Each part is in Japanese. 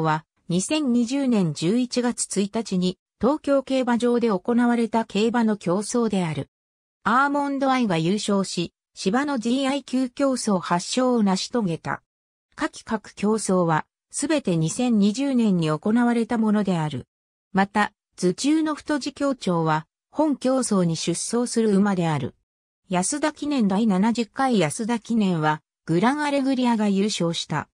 は2020年11月1日に東京競馬場で行われた競馬の競争である。アーモンドアイが優勝し、芝の GI 級競争発祥を成し遂げた。下記各競争は、すべて2020年に行われたものである。また、頭中の太字協調は、本競争に出走する馬である。安田記念第70回安田記念は、グランアレグリアが優勝した。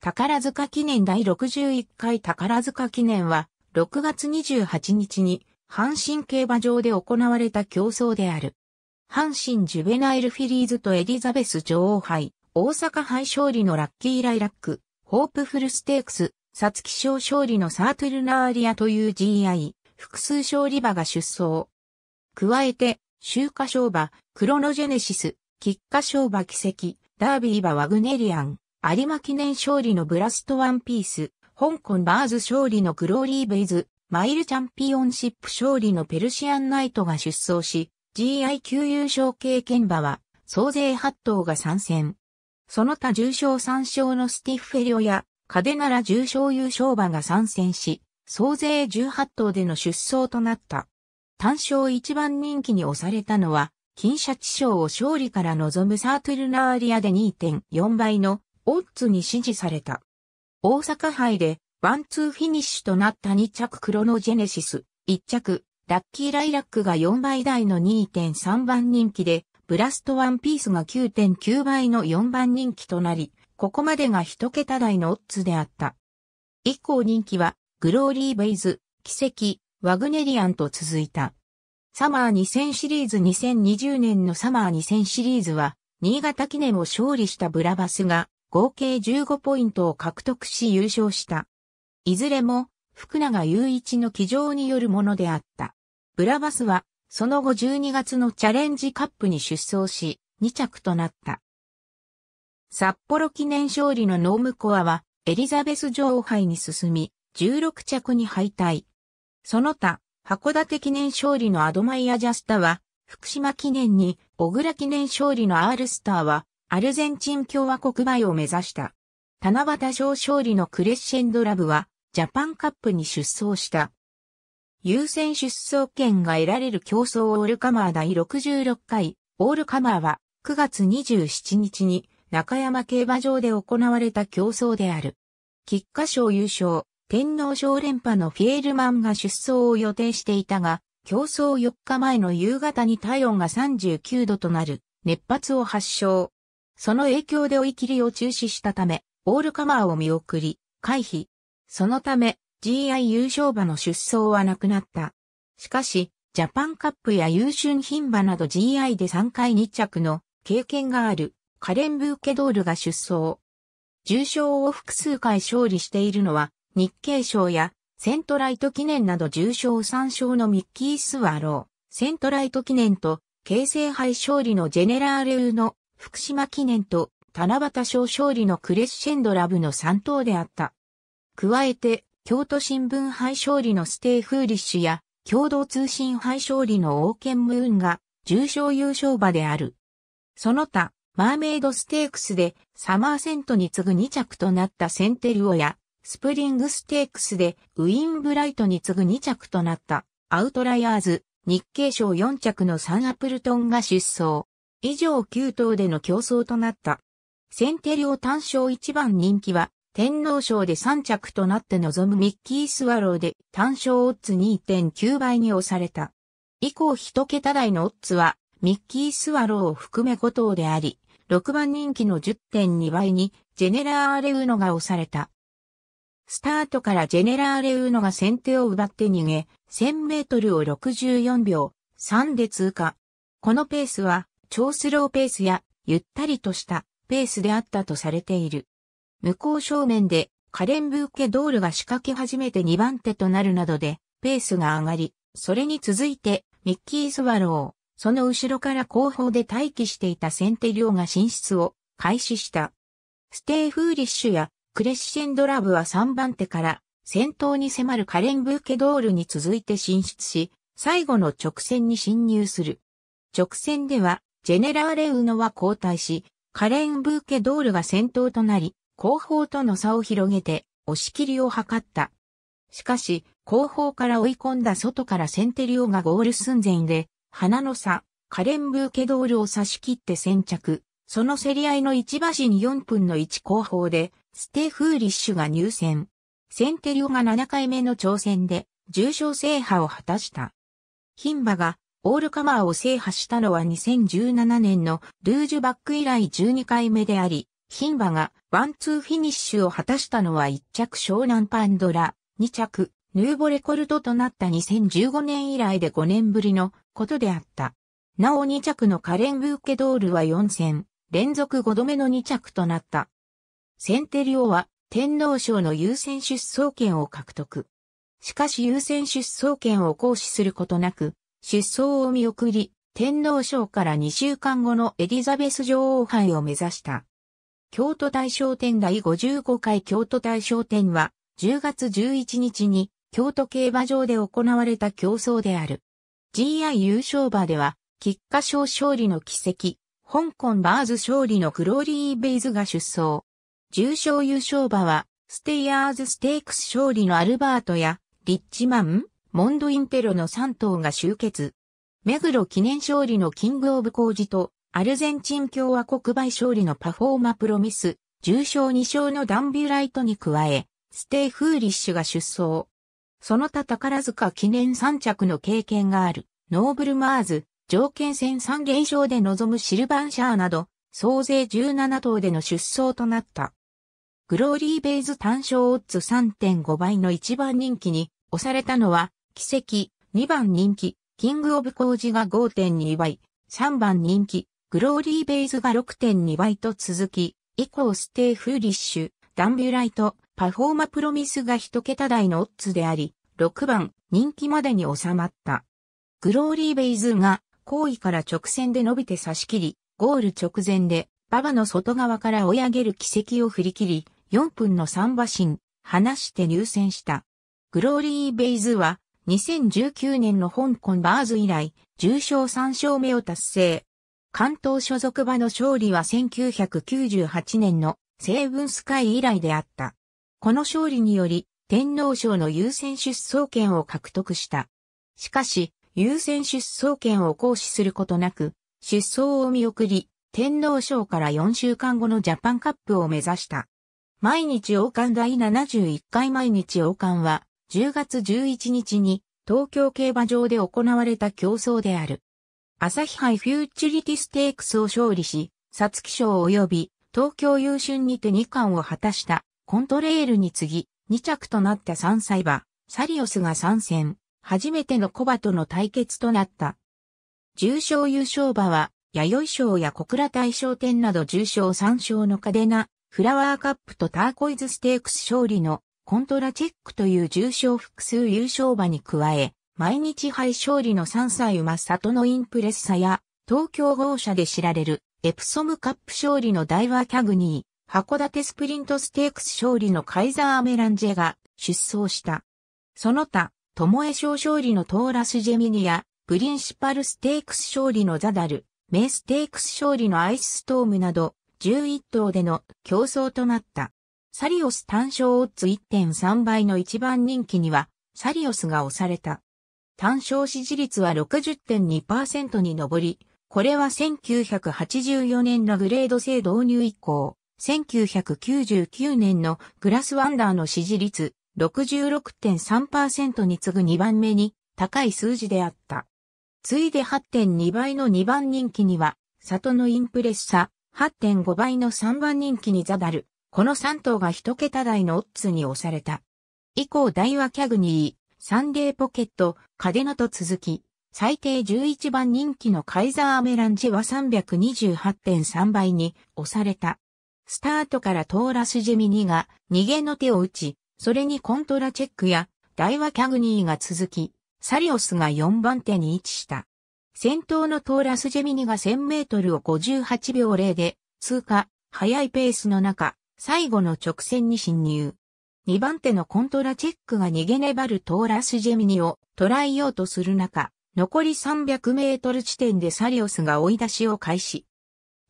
宝塚記念第61回宝塚記念は、6月28日に、阪神競馬場で行われた競争である。阪神ジュベナイルフィリーズとエリザベス女王杯、大阪杯勝利のラッキーライラック、ホープフルステークス、サツキ賞勝利のサートゥルナーリアという GI、複数勝利馬が出走。加えて、秋華賞馬、クロノジェネシス、菊花賞馬奇跡、ダービー馬ワグネリアン、有馬記念勝利のブラストワンピース、香港バーズ勝利のグローリーベイズ、マイルチャンピオンシップ勝利のペルシアンナイトが出走し、GI 級優勝経験馬は、総勢8頭が参戦。その他重賞3勝のスティッフェリオや、カデナラ重賞優勝馬が参戦し、総勢18頭での出走となった。単勝一番人気に押されたのは、金シャチ賞を勝利から望むサートゥルナーリアで2.4倍のオッズに支持された。大阪杯でワンツーフィニッシュとなった2着クロノジェネシス、1着、ラッキーライラックが4倍台の2.3番人気で、ブラストワンピースが9.9倍の4番人気となり、ここまでが1桁台のオッズであった。以降人気は、グローリーベイズ、奇跡、ワグネリアンと続いた。サマー2000シリーズ2020年のサマー2000シリーズは、新潟記念を勝利したブラバスが合計15ポイントを獲得し優勝した。いずれも、福永雄一の騎乗によるものであった。ブラバスは、その後12月のチャレンジカップに出走し、2着となった。札幌記念勝利のノームコアは、エリザベス女王杯に進み、16着に敗退。その他、函館記念勝利のアドマイアジャスタは、福島記念に、小倉記念勝利のアールスターは、アルゼンチン共和国杯を目指した。七夕賞勝利のクレッシェンドラブは、ジャパンカップに出走した。優先出走権が得られる競争オールカマー第66回、オールカマーは9月27日に中山競馬場で行われた競争である。菊花賞優勝、天皇賞連覇のフィエルマンが出走を予定していたが、競争4日前の夕方に体温が39度となる熱発を発症。その影響で追い切りを中止したため、オールカマーを見送り、回避。そのため、GI 優勝馬の出走はなくなった。しかし、ジャパンカップや優秀品馬など GI で3回2着の経験があるカレン・ブーケドールが出走。重賞を複数回勝利しているのは日経賞やセントライト記念など重賞3勝のミッキー・スワロー、セントライト記念と京成杯勝利のジェネラーレウの福島記念と七夕賞勝利のクレッシェンドラブの3等であった。加えて、京都新聞杯勝利のステイフーリッシュや、共同通信杯勝利のオーケン・ムーンが、重賞優勝馬である。その他、マーメイドステークスでサマーセントに次ぐ2着となったセンテルオや、スプリングステークスでウィンブライトに次ぐ2着となったアウトライアーズ、日経賞4着のサンアプルトンが出走。以上9頭での競争となった。先手両単勝一番人気は、天皇賞で3着となって臨むミッキースワローで単勝オッズ2.9倍に押された。以降一桁台のオッズは、ミッキースワローを含め5頭であり、6番人気の10.2倍に、ジェネラーレウーノが押された。スタートからジェネラーレウーノが先手を奪って逃げ、1000メートルを64秒3で通過。このペースは超スローペースやゆったりとしたペースであったとされている。向こう正面でカレンブーケドールが仕掛け始めて2番手となるなどでペースが上がり、それに続いてミッキー・スワロー、その後ろから後方で待機していた先手量が進出を開始した。ステイ・フーリッシュやクレッシェンドラブは3番手から先頭に迫るカレンブーケドールに続いて進出し、最後の直線に進入する。直線ではジェネラーレウノは交代し、カレン・ブーケドールが先頭となり、後方との差を広げて、押し切りを図った。しかし、後方から追い込んだ外からセンテリオがゴール寸前で、花の差、カレン・ブーケドールを差し切って先着。その競り合いの一馬身4分の1後方で、ステフーリッシュが入選。センテリオが7回目の挑戦で、重賞制覇を果たした。牝馬がオールカマーを制覇したのは2017年のルージュバック以来12回目であり、ン馬がワンツーフィニッシュを果たしたのは1着湘南パンドラ、2着、ヌーボレコルトとなった2015年以来で5年ぶりのことであった。なお2着のカレン・ブーケドールは4戦、連続5度目の2着となった。センテリオは天皇賞の優先出走権を獲得。しかし優先出走権を行使することなく、出走を見送り、天皇賞から2週間後のエリザベス女王杯を目指した。京都大賞典第55回京都大賞典は、10月11日に京都競馬場で行われた競争である。GI 優勝馬では、菊花賞勝利の奇跡、香港バーズ勝利のグローリーベイズが出走。重賞優勝馬は、ステイヤーズステークス勝利のアルバートや、リッチマン、モンドインテロの3頭が集結。目黒記念勝利のキングオブコージと、アルゼンチン共和国賠勝利のパフォーマプロミス、重賞2勝のダンビュライトに加え、ステイフーリッシュが出走。その他宝塚記念3着の経験がある、ノーブルマーズ、条件戦3連勝で臨むシルバンシャーなど、総勢17頭での出走となった。グローリーベイズ単勝オッズ3.5倍の一番人気に押されたのは、奇跡、2番人気、キングオブコージが5.2倍、3番人気、グローリーベイズが6.2倍と続き、以降ステイフーリッシュ、ダンビュライト、パフォーマプロミスが1桁台のオッズであり、6番人気までに収まった。グローリーベイズが後位から直線で伸びて差し切り、ゴール直前で馬場の外側から追い上げる奇跡を振り切り、4分の3馬身、離して入選した。グローリーベイズは2019年の香港バーズ以来、重賞3勝目を達成。関東所属馬の勝利は1998年のセーブンスカイ以来であった。この勝利により、天皇賞の優先出走権を獲得した。しかし、優先出走権を行使することなく、出走を見送り、天皇賞から4週間後のジャパンカップを目指した。毎日王冠第71回毎日王冠は、10月11日に東京競馬場で行われた競争である。朝日杯フューチュリティステークスを勝利し、皐月賞及び東京優春にて2冠を果たしたコントレールに次ぎ2着となった3歳馬、サリオスが参戦、初めてのコバとの対決となった。重賞優勝馬は、弥生賞や小倉大賞典など重賞3賞のカデナ、フラワーカップとターコイズステークス勝利のコントラチェックという重賞複数優勝馬に加え、毎日杯勝利の3歳馬里のインプレッサや、東京豪車で知られる、エプソムカップ勝利のダイワーキャグニー、函館スプリントステークス勝利のカイザーアメランジェが出走した。その他、友江賞勝利のトーラスジェミニや、プリンシパルステークス勝利のザダル、メイステークス勝利のアイスストームなど、11頭での競争となった。サリオス単勝オッズ1.3倍の一番人気には、サリオスが押された。単勝支持率は60.2%に上り、これは1984年のグレード制導入以降、1999年のグラスワンダーの支持率66.3%に次ぐ2番目に高い数字であった。ついで8.2倍の2番人気には、里のインプレッサ、8.5倍の3番人気にザダル、この3頭が1桁台のオッズに押された。以降ダイワキャグニー、サンデーポケット、カデナと続き、最低11番人気のカイザーアメランジは328.3倍に押された。スタートからトーラスジェミニが逃げの手を打ち、それにコントラチェックやダイワキャグニーが続き、サリオスが4番手に位置した。先頭のトーラスジェミニが1000メートルを58秒0で通過、速いペースの中、最後の直線に侵入。2番手のコントラチェックが逃げ粘るトーラスジェミニを捉えようとする中、残り300メートル地点でサリオスが追い出しを開始。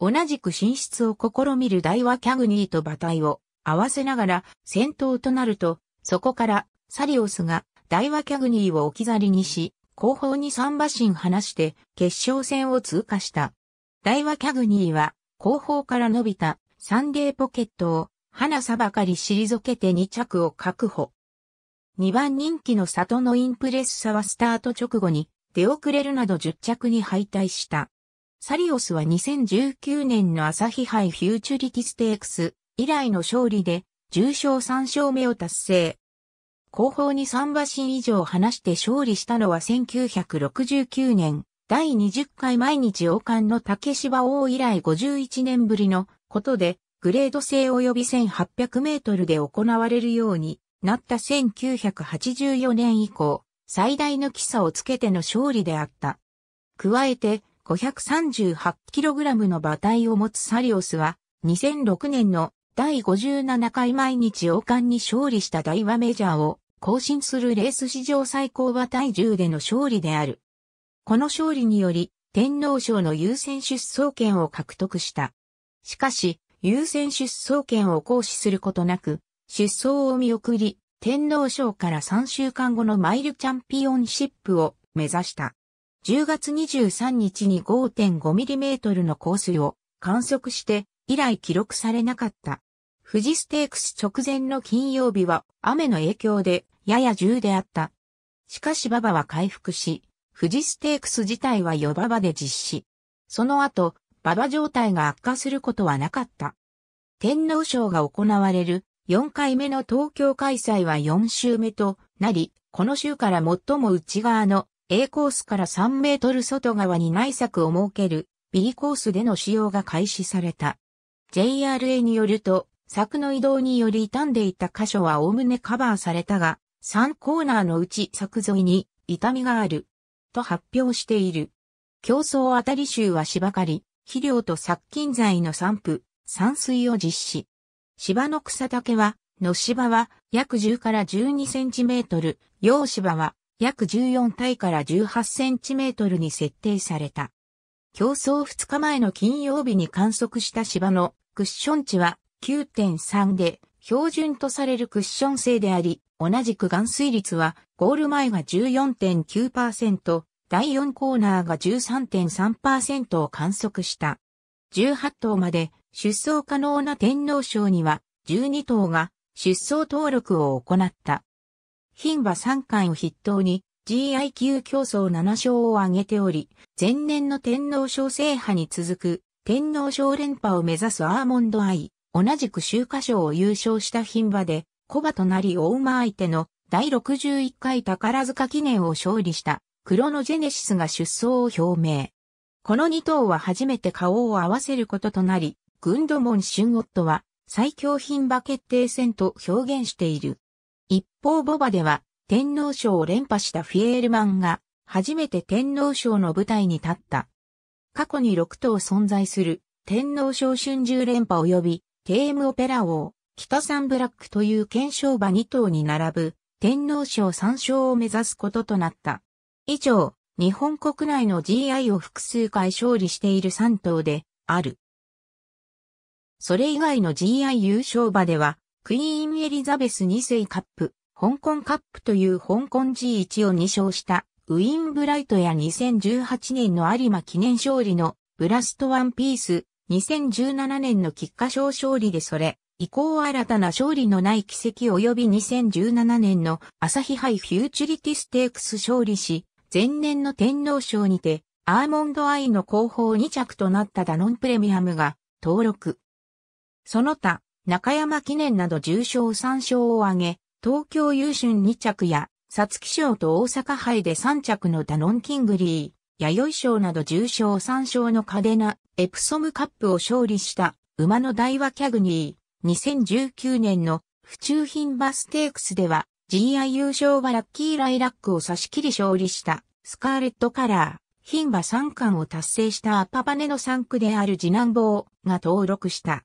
同じく進出を試みるダイワ・キャグニーと馬体を合わせながら戦闘となると、そこからサリオスがダイワ・キャグニーを置き去りにし、後方に3馬身離して決勝戦を通過した。ダイワ・キャグニーは後方から伸びたサンデーポケットを、花さばかり退けて2着を確保。2番人気の里のインプレッサはスタート直後に出遅れるなど10着に敗退した。サリオスは2019年の朝日杯フューチュリティステークス以来の勝利で重賞3勝目を達成。後方に3馬身以上離して勝利したのは1969年第20回毎日王冠の竹芝王以来51年ぶりのことで、グレード制及び1800メートルで行われるようになった1984年以降、最大の基礎をつけての勝利であった。加えて、5 3 8ラムの馬体を持つサリオスは、2006年の第57回毎日王冠に勝利した大和メジャーを更新するレース史上最高馬体重での勝利である。この勝利により、天皇賞の優先出走権を獲得した。しかし、優先出走権を行使することなく、出走を見送り、天皇賞から3週間後のマイルチャンピオンシップを目指した。10月23日に 5.5mm の降水を観測して以来記録されなかった。富士ステークス直前の金曜日は雨の影響でやや重であった。しかし馬場は回復し、富士ステークス自体は4馬場で実施。その後、馬場状態が悪化することはなかった。天皇賞が行われる4回目の東京開催は4週目となり、この週から最も内側の A コースから3メートル外側に内柵を設ける B コースでの使用が開始された。JRA によると、柵の移動により傷んでいた箇所は概ねカバーされたが、3コーナーのうち柵沿いに痛みがある、と発表している。競争当たり州は芝刈り、肥料と殺菌剤の散布、散水を実施。芝の草丈は、野芝は約10から12センチメートル、洋芝は約14対から18センチメートルに設定された。競争2日前の金曜日に観測した芝のクッション値は9.3で標準とされるクッション性であり、同じく含水率はゴール前が14.9%、第4コーナーが13.3%を観測した。18頭まで出走可能な天皇賞には12頭が出走登録を行った。牝馬3冠を筆頭に GIQ 競争7勝を挙げており、前年の天皇賞制覇に続く天皇賞連覇を目指すアーモンドアイ、同じく秋華賞を優勝した牝馬で、小馬となり大馬相手の第61回宝塚記念を勝利した。クロノジェネシスが出走を表明。この2頭は初めて顔を合わせることとなり、グンドモン・シュンオットは最強品馬決定戦と表現している。一方ボバでは天皇賞を連覇したフィエールマンが初めて天皇賞の舞台に立った。過去に6頭存在する天皇賞春秋連覇及びテーム・オペラ王、北三ブラックという検証馬2頭に並ぶ天皇賞3勝を目指すこととなった。以上、日本国内の GI を複数回勝利している3頭で、ある。それ以外の GI 優勝馬では、クイーンエリザベス2世カップ、香港カップという香港 G1 を2勝したウィンブライトや2018年の有馬記念勝利のブラストワンピース、2017年の菊花賞勝利でそれ、以降新たな勝利のない奇跡及び2017年の朝日杯フューチュリティステークス勝利し、前年の天皇賞にて、アーモンドアイの後方2着となったダノンプレミアムが登録。その他、中山記念など重賞3勝を挙げ、東京優春2着や、サツキ賞と大阪杯で3着のダノンキングリー、弥生賞など重賞3勝のカデナ、エプソムカップを勝利した馬の大和キャグニー、2019年の府中品バステークスでは GI 優勝はラッキーライラックを差し切り勝利したスカーレットカラー、牝馬3冠を達成したアパパネの3区である次男坊が登録した。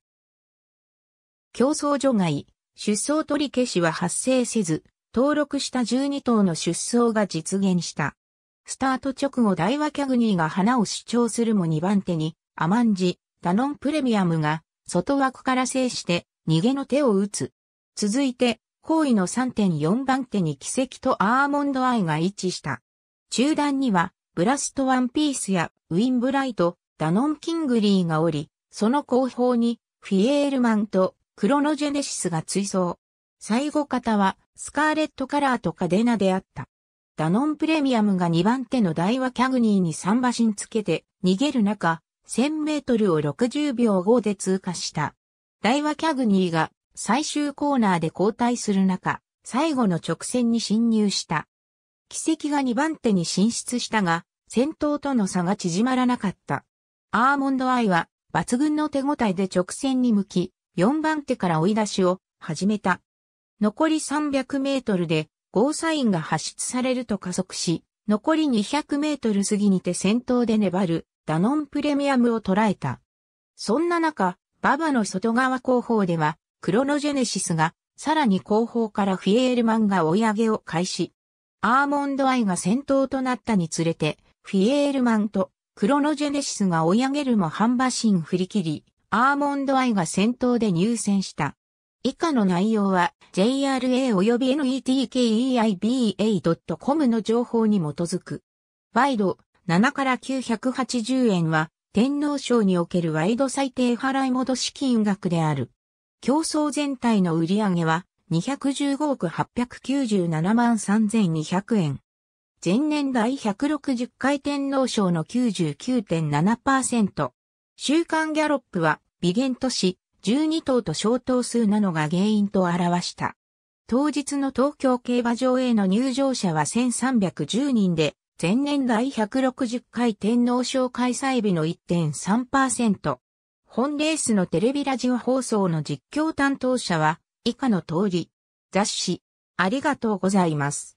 競争除外、出走取り消しは発生せず、登録した12頭の出走が実現した。スタート直後大和キャグニーが花を主張するも2番手に、アマンジ、ダノンプレミアムが、外枠から制して、逃げの手を打つ。続いて、後位の3.4番手に奇跡とアーモンドアイが位置した。中段には、ブラストワンピースやウィンブライト、ダノン・キングリーがおり、その後方にフィエールマンとクロノジェネシスが追走。最後方はスカーレットカラーとカデナであった。ダノンプレミアムが2番手のダイワキャグニーに3馬身つけて逃げる中、1000メートルを60秒5で通過した。ダイワキャグニーが最終コーナーで交代する中、最後の直線に進入した。奇跡が2番手に進出したが、先頭との差が縮まらなかった。アーモンドアイは抜群の手応えで直線に向き、4番手から追い出しを始めた。残り300メートルでゴーサインが発出されると加速し、残り200メートル過ぎにて先頭で粘るダノンプレミアムを捉えた。そんな中、ババの外側後方ではクロノジェネシスが、さらに後方からフィエールマンが追い上げを開始。アーモンドアイが先頭となったにつれて、フィエールマンとクロノジェネシスが追い上げるも半馬身振り切り、アーモンドアイが先頭で入選した。以下の内容は JRA 及び netkeiba.com の情報に基づく。ワイド7から980円は天皇賞におけるワイド最低払い戻し金額である。競争全体の売上は215億897万3200円。前年第160回天皇賞の99.7%。週刊ギャロップは、微減とし、12頭と小頭数なのが原因と表した。当日の東京競馬場への入場者は1310人で、前年第160回天皇賞開催日の1.3%。本レースのテレビラジオ放送の実況担当者は以下の通り、雑誌、ありがとうございます。